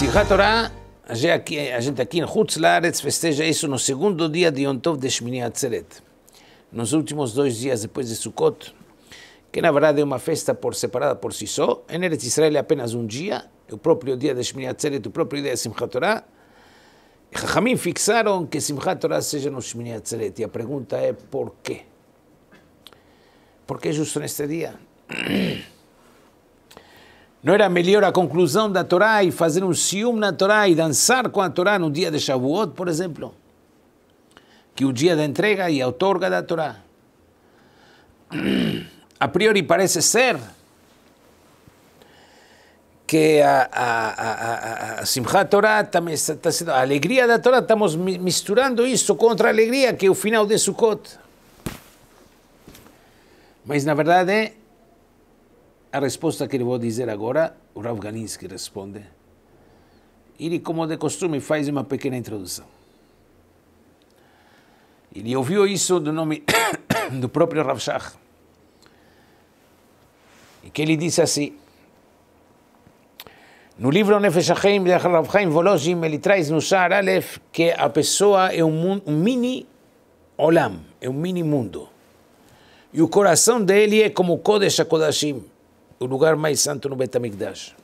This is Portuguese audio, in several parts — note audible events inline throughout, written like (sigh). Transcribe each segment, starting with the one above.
Simchat Torah, a gente aqui em Larets festeja isso no segundo dia de Yom Tov de Shmini Atzeret. Nos últimos dois dias depois de Sukkot, que na verdade é uma festa por separada por si só, em Eretz Israel é apenas um dia, é o próprio dia de Shmini Atzeret, o próprio dia de Simchat Torah, Jajamim fixaram que Simchat Torah seja no Shmini Atzeret. E a pergunta é por quê? Por que justo neste dia? (clears throat) Não era melhor a conclusão da Torá e fazer um ciúme na Torá e dançar com a Torá no dia de Shavuot, por exemplo? Que o dia da entrega e a outorga da Torá. A priori parece ser que a, a, a, a Simchat Torá também está, está sendo a alegria da Torá, estamos misturando isso contra a alegria que é o final de Sukkot. Mas na verdade é a resposta que lhe vou dizer agora, o Rav Galinsky responde. Ele, como de costume, faz uma pequena introdução. Ele ouviu isso do nome (coughs) do próprio Rav Shach. E que ele disse assim, no livro Nefesh Haim, de Rav Haim Volozhin, ele traz no Shar Aleph que a pessoa é um, um mini olam, é um mini mundo. E o coração dele é como o Kodesh HaKodashim o lugar mais santo no Betamigdash.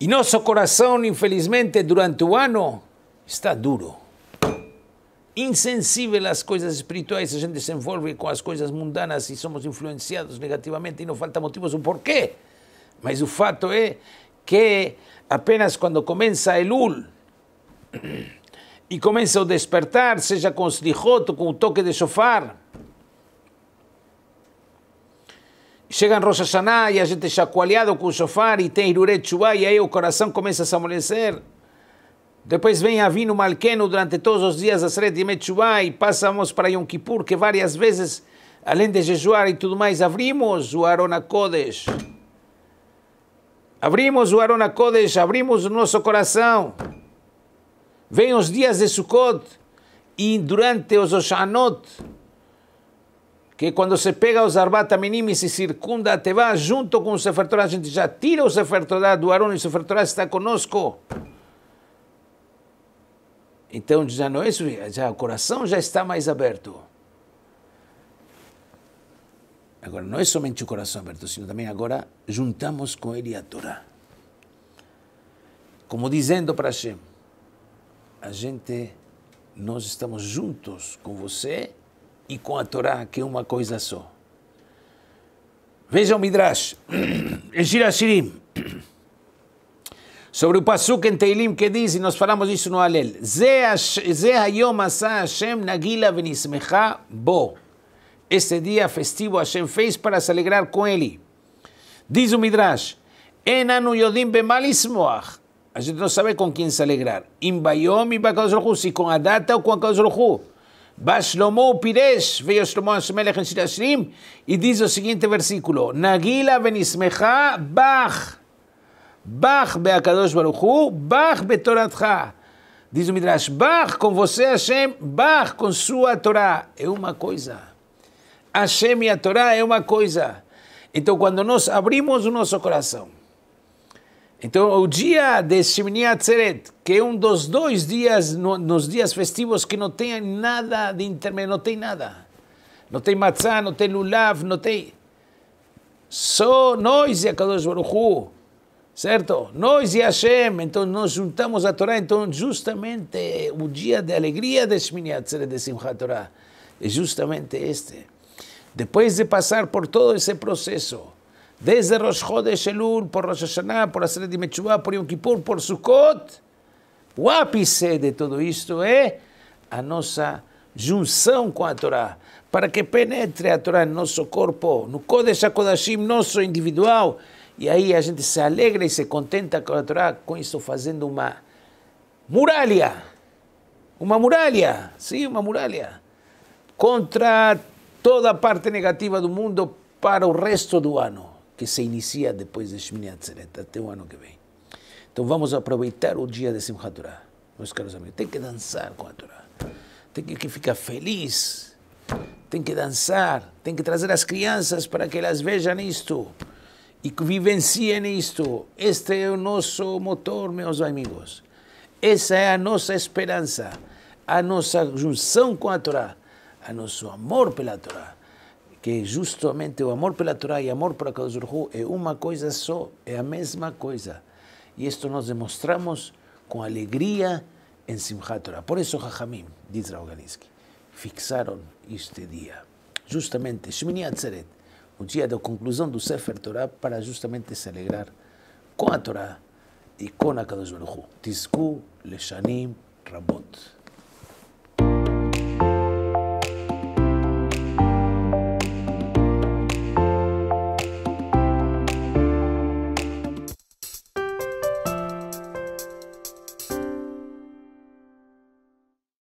E nosso coração, infelizmente, durante o ano, está duro. Insensível às coisas espirituais, a gente se envolve com as coisas mundanas e somos influenciados negativamente e não falta motivos do porquê. Mas o fato é que apenas quando começa Elul (clears throat) e começa o despertar, seja com o slihot, com o toque de shofar, Chega em Rosh Hashanah e a gente chacoalhado com o shofar e tem Hirure Tshuva e aí o coração começa a se amolecer. Depois vem a vino Malkeno durante todos os dias a Seret Yemet Tshuva e passamos para Yom Kippur, que várias vezes, além de jejuar e tudo mais, abrimos o Arona Kodesh. Abrimos o Arona Kodesh, abrimos o nosso coração. Vem os dias de Sukkot e durante os Oshanot, que quando se pega os Arbata Minimis e circunda a Tevá, junto com o Sefer Torah, a gente já tira o Sefer Torah do Aron e o Sefer Torah está conosco. Então já não é isso, já, o coração já está mais aberto. Agora, não é somente o coração aberto, sino também agora juntamos com ele a Torá. Como dizendo para Hashem, a gente, nós estamos juntos com você e com a Torá, que é uma coisa só. Vejam o Midrash, (clears throat) em (clears throat) sobre o Pasuk em Teilim que diz, e nós falamos isso no Alel, Ze hayom asa Hashem nagila venismecha bo. este dia festivo Hashem fez para se alegrar com ele. Diz o Midrash, Enanu yodim bemalismoach. A gente não sabe com quem se alegrar. Im bayom e com a data ou com a Kadosh Bá Shlomo Pires, veio Shlomo Asmelech em Shirashim, e diz o seguinte versículo: Nagila venismecha bach, bach beakadosh baruchu, bach betoratcha. Diz o Midrash, Bach com você, Hashem, Bach com sua Torá. É uma coisa. Hashem e a Torá é uma coisa. Então, quando nós abrimos o nosso coração, então, o dia de Shemini Atzeret, que é um dos dois dias, no, nos dias festivos, que não tem nada de intermédio, não tem nada. Não tem matzá, não tem lulav, não tem... Só nós e a Kadosh Baruch certo? Nós e Hashem, então nós juntamos a Torá, então justamente o dia de alegria de Shemini Atzeret, de Simchat Torah, é justamente este. Depois de passar por todo esse processo, desde Rosh Chodesh Elul, por Rosh Hashanah, por Aseret de Mechuvah, por Yom Kippur, por Sukkot, o ápice de tudo isto é a nossa junção com a Torá, para que penetre a Torá no nosso corpo, no Kodesh HaKodashim nosso individual, e aí a gente se alegra e se contenta com a Torá, com isso fazendo uma muralha, uma muralha, sim, uma muralha, contra toda a parte negativa do mundo para o resto do ano que se inicia depois de Shmini Atzeret, até o ano que vem. Então vamos aproveitar o dia de Simchat Torah, meus caros amigos. Tem que dançar com a Torah. tem que ficar feliz, tem que dançar, tem que trazer as crianças para que elas vejam isto e vivenciem isto. Este é o nosso motor, meus amigos. Essa é a nossa esperança, a nossa junção com a Torá, a nosso amor pela Torá que justamente o amor pela Torá e amor para Kadosh é uma coisa só, é a mesma coisa. E isto nós demonstramos com alegria em Simchat Torah. Por isso, Rahamim, diz Raul fixaram este dia, justamente Shemini Atzeret, o dia da conclusão do Sefer Torah, para justamente se alegrar com a Torá e com a Kadosh Baruch Hu. Tizku Leshanim Rabot.